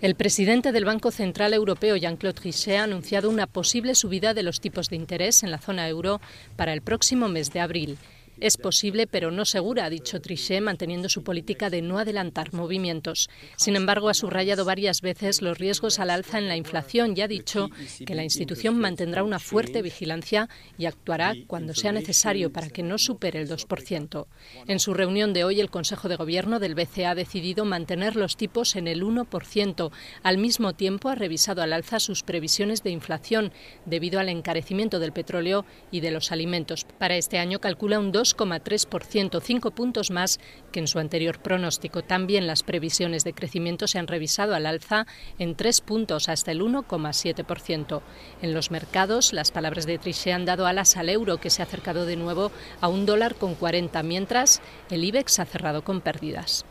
El presidente del Banco Central Europeo, Jean-Claude Trichet, ha anunciado una posible subida de los tipos de interés en la zona euro para el próximo mes de abril. Es posible, pero no segura, ha dicho Trichet, manteniendo su política de no adelantar movimientos. Sin embargo, ha subrayado varias veces los riesgos al alza en la inflación y ha dicho que la institución mantendrá una fuerte vigilancia y actuará cuando sea necesario para que no supere el 2%. En su reunión de hoy, el Consejo de Gobierno del BCE ha decidido mantener los tipos en el 1%. Al mismo tiempo, ha revisado al alza sus previsiones de inflación debido al encarecimiento del petróleo y de los alimentos. Para este año calcula un 2 2,3%, cinco puntos más que en su anterior pronóstico. También las previsiones de crecimiento se han revisado al alza en tres puntos hasta el 1,7%. En los mercados, las palabras de Trichet han dado alas al euro, que se ha acercado de nuevo a un dólar con 40, mientras el IBEX ha cerrado con pérdidas.